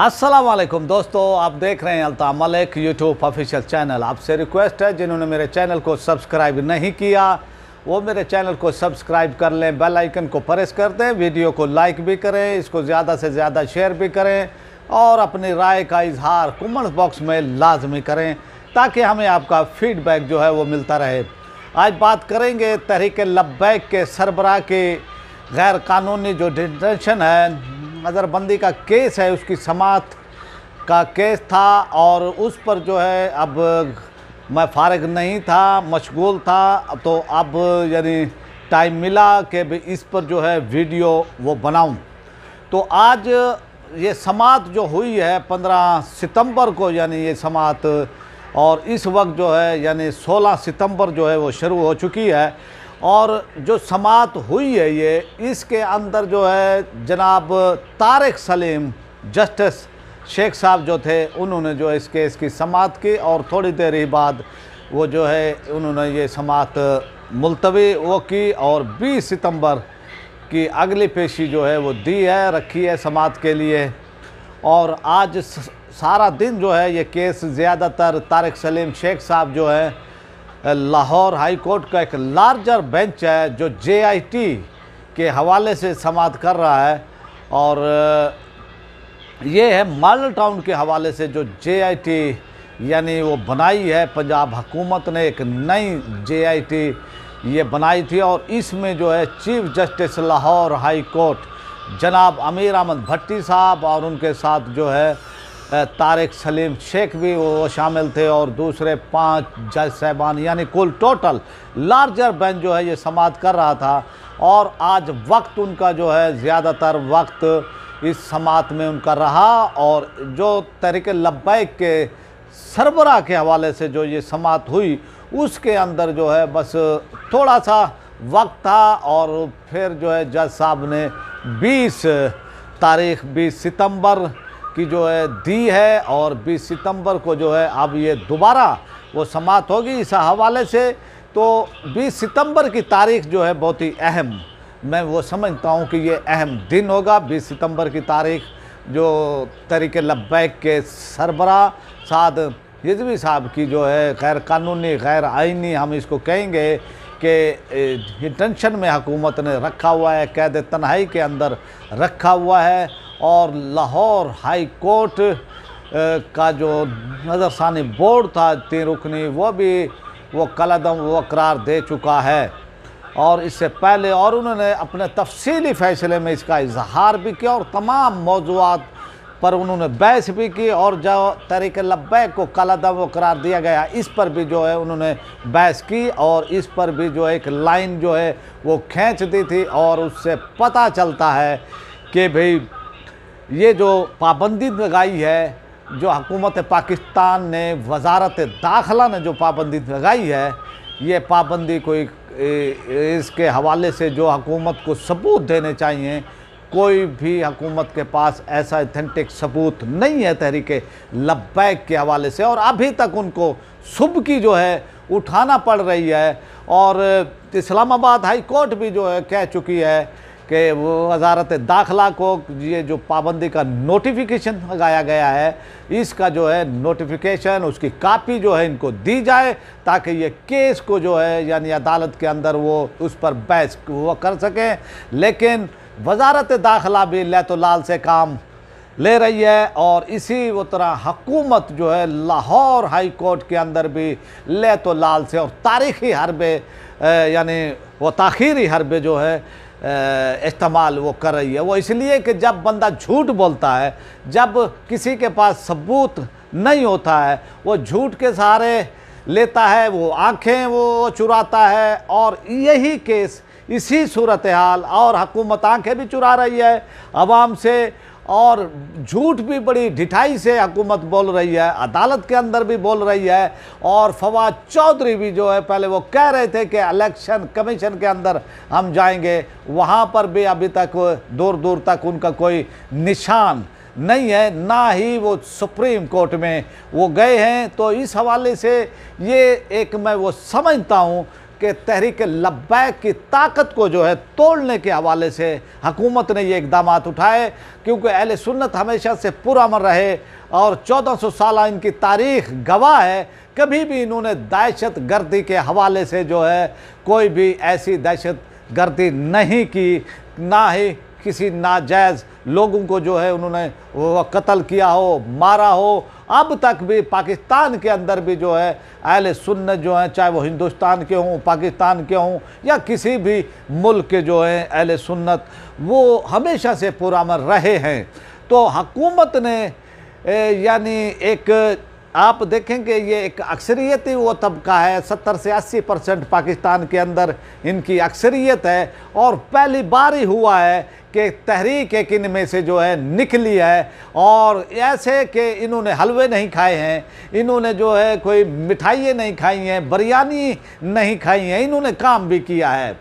असलम दोस्तों आप देख रहे हैं Alta Malik YouTube official channel आपसे रिक्वेस्ट है जिन्होंने मेरे चैनल को सब्सक्राइब नहीं किया वो मेरे चैनल को सब्सक्राइब कर लें बेल आइकन को प्रेस कर दें वीडियो को लाइक भी करें इसको ज़्यादा से ज़्यादा शेयर भी करें और अपनी राय का इजहार कमेंट बॉक्स में लाजमी करें ताकि हमें आपका फीडबैक जो है वो मिलता रहे आज बात करेंगे तहरीक लब्बैक के सरबरा के गैर कानूनी जो डिटेंशन है नज़रबंदी का केस है उसकी समात का केस था और उस पर जो है अब मैं फारग नहीं था मशगूल था तो अब यानी टाइम मिला कि इस पर जो है वीडियो वो बनाऊं तो आज ये समात जो हुई है 15 सितंबर को यानी ये समात और इस वक्त जो है यानी 16 सितंबर जो है वो शुरू हो चुकी है और जो समात हुई है ये इसके अंदर जो है जनाब तारक सलीम जस्टिस शेख साहब जो थे उन्होंने जो इस केस की समात की और थोड़ी देर ही बाद वो जो है उन्होंने ये समात मुलतवी वो की और 20 सितंबर की अगली पेशी जो है वो दी है रखी है समात के लिए और आज सारा दिन जो है ये केस ज़्यादातर तारक सलीम शेख साहब जो है लाहौर हाई कोर्ट का एक लार्जर बेंच है जो जेआईटी के हवाले से समाध कर रहा है और ये है माल टाउन के हवाले से जो जेआईटी यानी वो बनाई है पंजाब हुकूमत ने एक नई जेआईटी ये बनाई थी और इसमें जो है chief justice Lahore high court जनाब अमीर अहमद भट्टी साहब और उनके साथ जो है तारिक सलीम शेख भी वो शामिल थे और दूसरे पांच जज साहबान यानी कुल टोटल लार्जर बेंच जो है ये समाप्त कर रहा था और आज वक्त उनका जो है ज़्यादातर वक्त इस समात में उनका रहा और जो तरीके लब्बैक के सरबरा के हवाले से जो ये समात हुई उसके अंदर जो है बस थोड़ा सा वक्त था और फिर जो है जज साहब ने 20 तारीख 20 सितंबर की जो है दी है और 20 सितंबर को जो है अब ये दोबारा वो समाप्त होगी इस हवाले से तो 20 सितंबर की तारीख जो है बहुत ही अहम मैं वो समझता हूँ कि ये अहम दिन होगा 20 सितंबर की तारीख जो तरीके लब्बैक के सरबरा साद यजवी साहब की जो है गैर कानूनी गैर आइनी हम इसको कहेंगे कि इंटेंशन में हुकूमत ने रखा हुआ है कैद तनहाई के अंदर रखा हुआ है और लाहौर हाई कोर्ट का जो नज़रसानी बोर्ड था तीन रुकनी वह भी वो कलदम व करार दे चुका है और इससे पहले और उन्होंने अपने तफसीली फ़ैसले में इसका इजहार भी किया और तमाम मौजूद पर उन्होंने बहस भी की और जो तरीक लब्बैक को कलादम व करार दिया गया इस पर भी जो है उन्होंने बहस की और इस पर भी जो एक लाइन जो है वो खींच दी थी और उससे पता चलता है कि भाई ये जो पाबंदी लगाई है जो हकूमत पाकिस्तान ने वजारत दाखला ने जो पाबंदी लगाई है ये पाबंदी कोई इसके हवाले से जो हकूमत को सबूत देने चाहिए कोई भी हकूमत के पास ऐसा एथेंटिक सबूत नहीं है तहरीक लब्बैक के हवाले से और अभी तक उनको सुबह की जो है उठाना पड़ रही है और इस्लामाबाद हाई कोर्ट भी जो है कह चुकी है कि वजारत दाखला को ये जो पाबंदी का नोटिफिकेशन लगाया गया है इसका जो है नोटिफिकेशन उसकी कापी जो है इनको दी जाए ताकि ये केस को जो है यानी अदालत के अंदर वो उस पर बहस वो कर सकें लेकिन वजारत दाखला भी लाल से काम ले रही है और इसी वो तरह हकूमत जो है लाहौर हाई कोर्ट के अंदर भी ले तो लाल से और तारीखी हरबे यानी वो ताखीरी हरबे जो है इस्तेमाल वो कर रही है वो इसलिए कि जब बंदा झूठ बोलता है जब किसी के पास सबूत नहीं होता है वो झूठ के सहारे लेता है वो आंखें वो चुराता है और यही केस इसी सूरत हाल और हकूमत आंखें भी चुरा रही है आवाम से और झूठ भी बड़ी ढिठाई से हुकूमत बोल रही है अदालत के अंदर भी बोल रही है और फवाद चौधरी भी जो है पहले वो कह रहे थे कि इलेक्शन कमीशन के अंदर हम जाएंगे वहाँ पर भी अभी तक दूर दूर तक उनका कोई निशान नहीं है ना ही वो सुप्रीम कोर्ट में वो गए हैं तो इस हवाले से ये एक मैं वो समझता हूँ के तहरीक लब्बैक की ताकत को जो है तोड़ने के हवाले से हकूमत ने ये इकदाम उठाए क्योंकि अहल सुन्नत हमेशा से पुरमन रहे और चौदह सौ साल इनकी तारीख गवाह है कभी भी इन्होंने दहशत गर्दी के हवाले से जो है कोई भी ऐसी दहशत गर्दी नहीं की ना ही किसी नाजायज़ लोगों को जो है उन्होंने कत्ल किया हो मारा हो अब तक भी पाकिस्तान के अंदर भी जो है अहल सुन्नत जो हैं चाहे वो हिंदुस्तान के हों पाकिस्तान के हों या किसी भी मुल्क के जो हैं अहल सुन्नत वो हमेशा से पुराम रहे हैं तो हकूमत ने यानी एक आप देखें कि ये एक अक्सरियती वो तबका है सत्तर से अस्सी परसेंट पाकिस्तान के अंदर इनकी अक्सरियत है और पहली बार ही हुआ है कि तहरीक एक इन में से जो है निकली है और ऐसे कि इन्होंने हलवे नहीं खाए हैं इन्होंने जो है कोई मिठाइयाँ नहीं खाई हैं बिरयानी नहीं खाई हैं इन्होंने काम भी किया है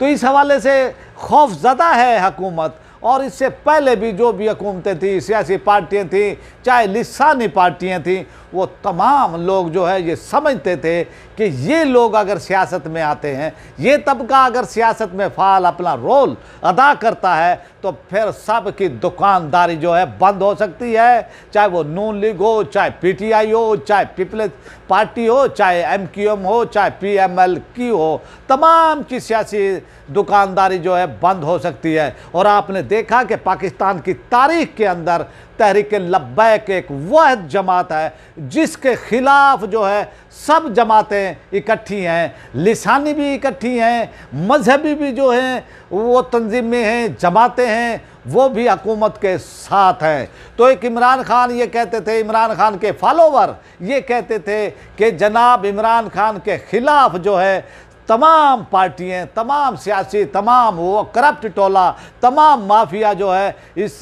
तो इस हवाले से खौफ ज़दा है हकूमत और इससे पहले भी जो भी हकूमतें थी सियासी पार्टियाँ थीं चाहे लिसानी पार्टियाँ थीं वो तमाम लोग जो है ये समझते थे कि ये लोग अगर सियासत में आते हैं ये तबका अगर सियासत में फाल अपना रोल अदा करता है तो फिर सब की दुकानदारी जो है बंद हो सकती है चाहे वो नून लीग हो चाहे पीटीआई हो चाहे पीपल्स पार्टी हो चाहे एमक्यूएम हो चाहे एल की हो तमाम की सियासी दुकानदारी जो है बंद हो सकती है और आपने देखा कि पाकिस्तान की तारीख के अंदर तहरीक लब्बैक एक वह जमात है जिसके खिलाफ जो है सब जमातें इकट्ठी हैं लिसानी भी इकट्ठी हैं मजहबी भी जो हैं वो तंजीमें हैं जमातें हैं वो भी हकूमत के साथ हैं तो एक इमरान खान ये कहते थे इमरान खान के फॉलोवर ये कहते थे कि जनाब इमरान खान के ख़िलाफ़ जो है तमाम पार्टियाँ तमाम सियासी तमाम वो करप्ट टोला तमाम माफिया जो है इस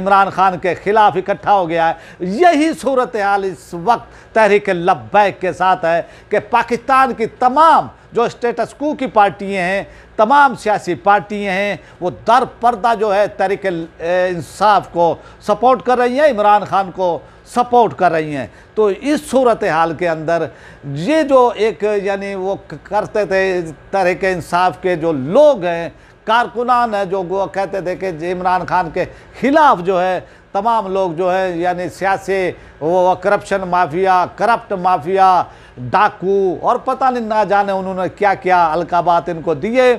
इमरान खान के ख़िलाफ़ इकट्ठा हो गया है यही सूरत हाल इस वक्त तहरीक लब्बैक के साथ है कि पाकिस्तान की तमाम जो स्टेटस को की पार्टियाँ हैं तमाम सियासी पार्टियाँ हैं वो दर पर्दा जो है तहरीक इंसाफ को सपोर्ट कर रही हैं इमरान खान को सपोर्ट कर रही हैं तो इस सूरत हाल के अंदर ये जो एक यानी वो करते थे तरह के इंसाफ के जो लोग हैं कारकुनान है जो वो कहते थे कि इमरान खान के ख़िलाफ़ जो है तमाम लोग जो है यानी सियासी वो करप्शन माफिया करप्ट माफिया डाकू और पता नहीं ना जाने उन्होंने क्या क्या अलकाबात इनको दिए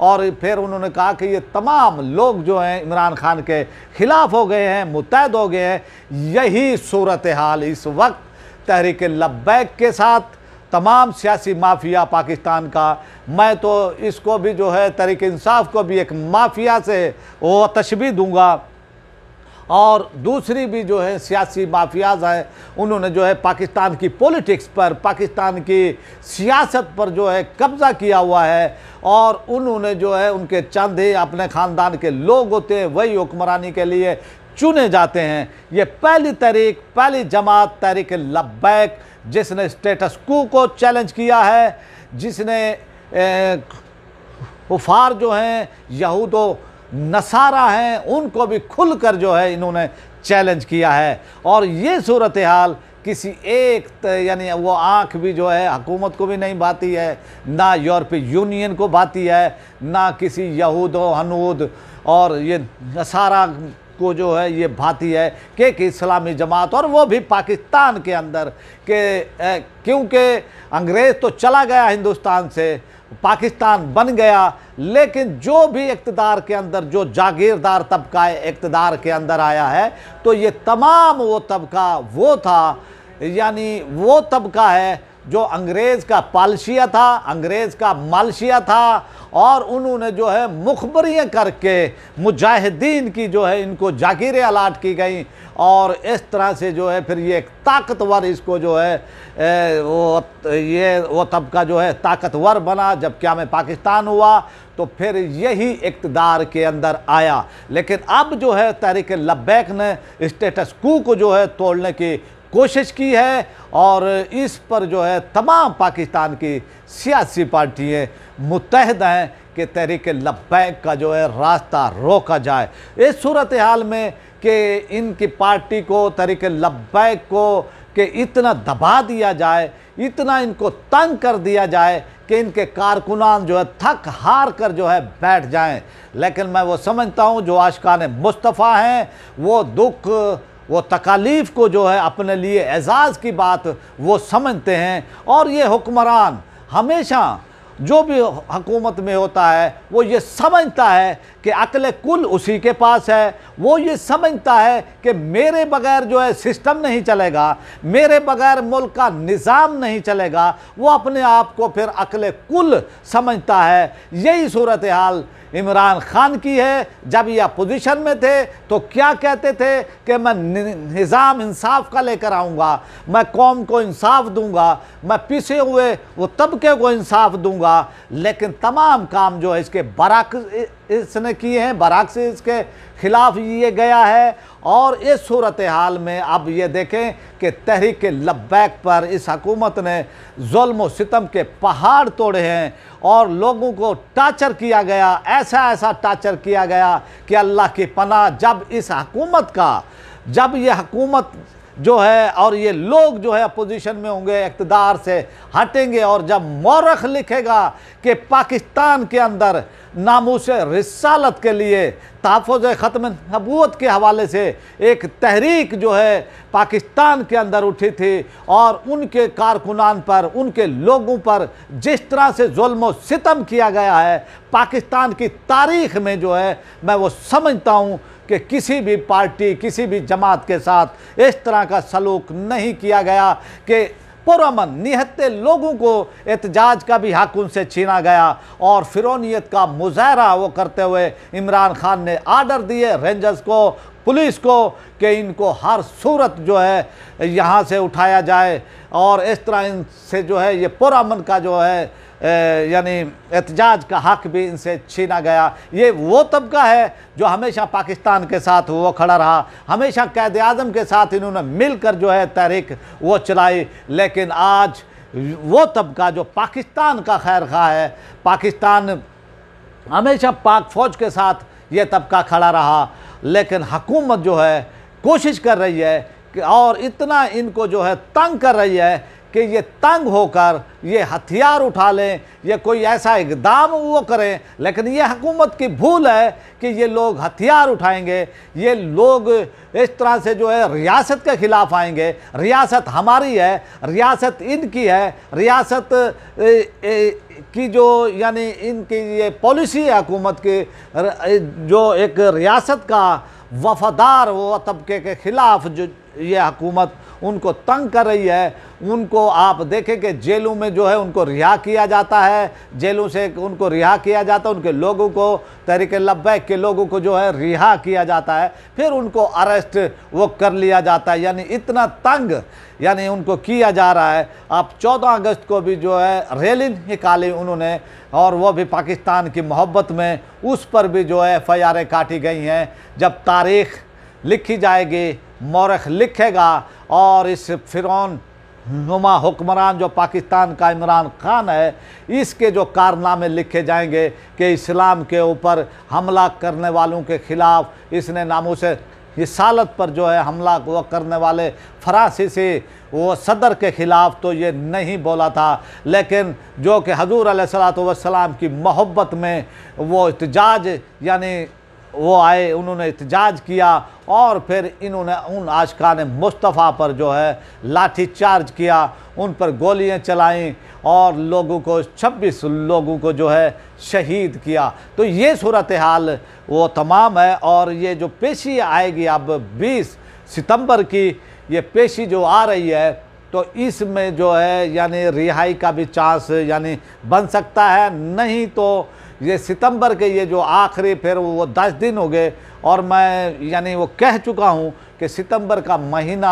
और फिर उन्होंने कहा कि ये तमाम लोग जो हैं इमरान खान के ख़िलाफ़ हो गए हैं मुतहद हो गए हैं यही सूरत हाल इस वक्त तहरीक लब्बैक के साथ तमाम सियासी माफिया पाकिस्तान का मैं तो इसको भी जो है तहरीक इंसाफ को भी एक माफिया से वो तशबी दूंगा और दूसरी भी जो है सियासी माफियाज हैं उन्होंने जो है पाकिस्तान की पॉलिटिक्स पर पाकिस्तान की सियासत पर जो है कब्ज़ा किया हुआ है और उन्होंने जो है उनके चंद ही अपने ख़ानदान के लोग होते हैं वही हुक्मरानी के लिए चुने जाते हैं ये पहली तहरीक पहली जमात तहरीक लब्बैक जिसने स्टेटस को को चैलेंज किया है जिसने ए, उफार जो हैं यहूदों नसारा हैं उनको भी खुल कर जो है इन्होंने चैलेंज किया है और ये सूरत हाल किसी एक यानी वो आंख भी जो है हकूमत को भी नहीं भाती है ना यूरोपीय यूनियन को भाती है ना किसी यहूद हनूद और ये नसारा को जो है ये भाती है कि, एक इस्लामी जमात और वो भी पाकिस्तान के अंदर के क्योंकि अंग्रेज़ तो चला गया हिंदुस्तान से पाकिस्तान बन गया लेकिन जो भी इकतदार के अंदर जो जागीरदार तबका इकतदार के अंदर आया है तो ये तमाम वो तबका वो था यानी वो तबका है जो अंग्रेज़ का पालशिया था अंग्रेज़ का मालशिया था और उन्होंने जो है मुखबरियाँ करके मुजाहिदीन की जो है इनको जागीरें अलाट की गई और इस तरह से जो है फिर ये एक ताकतवर इसको जो है ए, वो ये वो तबका जो है ताकतवर बना जब क्या मैं पाकिस्तान हुआ तो फिर यही इकतदार के अंदर आया लेकिन अब जो है तहरीक लब्बैक ने स्टेटस कू को जो है तोड़ने की कोशिश की है और इस पर जो है तमाम पाकिस्तान की सियासी पार्टियाँ मुतहद हैं कि तहरीक लब्बैक का जो है रास्ता रोका जाए इस सूरत हाल में कि इनकी पार्टी को तहरीक लब्बैक को कि इतना दबा दिया जाए इतना इनको तंग कर दिया जाए कि इनके कारकुनान जो है थक हार कर जो है बैठ जाएं लेकिन मैं वो समझता हूँ जो आशकान मुस्तफ़ा हैं वो दुख वो तकालीफ़ को जो है अपने लिए एजाज़ की बात वो समझते हैं और ये हुक्मरान हमेशा जो भी हकूमत में होता है वो ये समझता है कि अकल कुल उसी के पास है वो ये समझता है कि मेरे बगैर जो है सिस्टम नहीं चलेगा मेरे बगैर मुल्क का निज़ाम नहीं चलेगा वो अपने आप को फिर अकल कुल समझता है यही सूरत हाल इमरान खान की है जब ये अपोजिशन में थे तो क्या कहते थे कि मैं निज़ाम इंसाफ का लेकर आऊँगा मैं कौम को इंसाफ दूंगा मैं पिसे हुए वो तबके को इंसाफ दूंगा लेकिन तमाम काम जो है इसके बराक इसने किए हैं बराक से इसके ख़िलाफ़ ये गया है और इस सूरत हाल में अब ये देखें कि तहरीक लब्बैक पर इस हकूमत ने जुल्म सितम के पहाड़ तोड़े हैं और लोगों को टाचर किया गया ऐसा ऐसा टाचर किया गया कि अल्लाह की पनाह जब इस हकूमत का जब ये हकूमत जो है और ये लोग जो है अपोजिशन में होंगे इकतदार से हटेंगे और जब मौरख लिखेगा कि पाकिस्तान के अंदर नामोश रिसालत के लिए तहफ़ ख़त्म नबूत के हवाले से एक तहरीक जो है पाकिस्तान के अंदर उठी थी और उनके कारकुनान पर उनके लोगों पर जिस तरह से जुल्म सितम किया गया है पाकिस्तान की तारीख में जो है मैं वो समझता हूँ कि किसी भी पार्टी किसी भी जमात के साथ इस तरह का सलूक नहीं किया गया कि पुरमन निहत्ते लोगों को एहतजाज का भी हक उनसे छीना गया और फिरोनीत का मुजाहरा वो करते हुए इमरान खान ने आर्डर दिए रेंजर्स को पुलिस को कि इनको हर सूरत जो है यहाँ से उठाया जाए और इस तरह इनसे जो है ये पुरमन का जो है यानी एहतजाज का हक भी इनसे छीना गया ये वो तबका है जो हमेशा पाकिस्तान के साथ वो खड़ा रहा हमेशा कैद आजम के साथ इन्होंने मिलकर जो है तहरीक वो चलाई लेकिन आज वो तबका जो पाकिस्तान का खैर खा है पाकिस्तान हमेशा पाक फ़ौज के साथ ये तबका खड़ा रहा लेकिन हकूमत जो है कोशिश कर रही है और इतना इनको जो है तंग कर रही है कि ये तंग होकर ये हथियार उठा लें ये कोई ऐसा इकदाम वो करें लेकिन ये हकूमत की भूल है कि ये लोग हथियार उठाएंगे ये लोग इस तरह से जो है रियासत के ख़िलाफ़ आएंगे रियासत हमारी है रियासत इनकी है रियासत की जो यानी इनकी ये पॉलिसी है हकूमत की जो एक रियासत का वफादार वो तबके के ख़िलाफ़ जो ये हकूमत उनको तंग कर रही है उनको आप देखें कि जेलों में जो है उनको रिहा किया जाता है जेलों से उनको रिहा किया जाता है उनके लोगों को तहरीक लब्बैक के लोगों को जो है रिहा किया जाता है फिर उनको अरेस्ट वो कर लिया जाता है यानी इतना तंग यानी उनको किया जा रहा है आप 14 अगस्त को भी जो है रैली निकाली उन्होंने और वो भी पाकिस्तान की मोहब्बत में उस पर भी जो है एफ काटी गई हैं जब तारीख लिखी जाएगी मौरख लिखेगा और इस फिर नुमा हुक्मरान जो पाकिस्तान का इमरान खान है इसके जो कारनामे लिखे जाएंगे कि इस्लाम के ऊपर हमला करने वालों के ख़िलाफ़ इसने नामों से सालत पर जो है हमला वो करने वाले फ्रांसीसी वो सदर के ख़िलाफ़ तो ये नहीं बोला था लेकिन जो कि हजूर सलात वसलाम की मोहब्बत में वो इतजाज यानी वो आए उन्होंने एहतजाज किया और फिर इन्होंने उन आशकान मुस्तफ़ा पर जो है लाठी चार्ज किया उन पर गोलियां चलाईं और लोगों को 26 लोगों को जो है शहीद किया तो ये सूरत हाल वो तमाम है और ये जो पेशी आएगी अब 20 सितंबर की ये पेशी जो आ रही है तो इसमें जो है यानी रिहाई का भी चांस यानी बन सकता है नहीं तो ये सितंबर के ये जो आखिरी फिर वो दस दिन हो गए और मैं यानी वो कह चुका हूँ कि सितंबर का महीना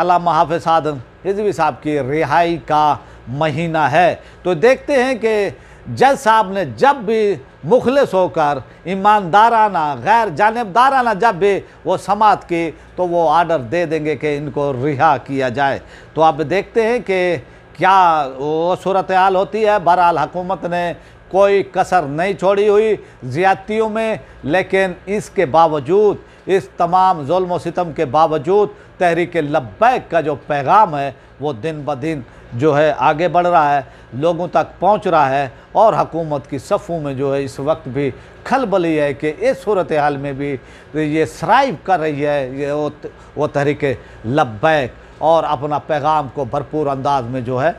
अला महाफ साधन हिजवी साहब की रिहाई का महीना है तो देखते हैं कि जज साहब ने जब भी मुखलस होकर ईमानदाराना गैर जानबदाराना जब भी वो समात की तो वो आर्डर दे देंगे कि इनको रिहा किया जाए तो अब देखते हैं कि क्या वो सूरत हाल होती है बहरहाल हुकूमत ने कोई कसर नहीं छोड़ी हुई ज़्यादतियों में लेकिन इसके बावजूद इस तमाम जुल्म सितम के बावजूद तहरीक लब्बैक का जो पैगाम है वो दिन ब दिन जो है आगे बढ़ रहा है लोगों तक पहुंच रहा है और हकूमत की सफ़ों में जो है इस वक्त भी खलबली है कि इस सूरत हाल में भी ये सराइव कर रही है ये वो वो तहरीक लब्बैक और अपना पैगाम को भरपूर अंदाज में जो है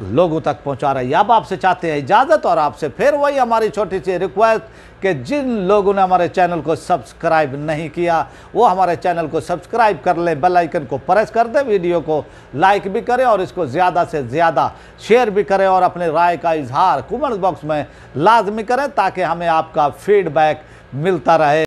लोगों तक पहुंचा रही है अब आपसे चाहते हैं इजाज़त और आपसे फिर वही हमारी छोटी सी रिक्वेस्ट कि जिन लोगों ने हमारे चैनल को सब्सक्राइब नहीं किया वो हमारे चैनल को सब्सक्राइब कर लें बेल आइकन को प्रेस कर दें वीडियो को लाइक भी करें और इसको ज़्यादा से ज़्यादा शेयर भी करें और अपने राय का इजहार कमेंट बॉक्स में लाजमी करें ताकि हमें आपका फीडबैक मिलता रहे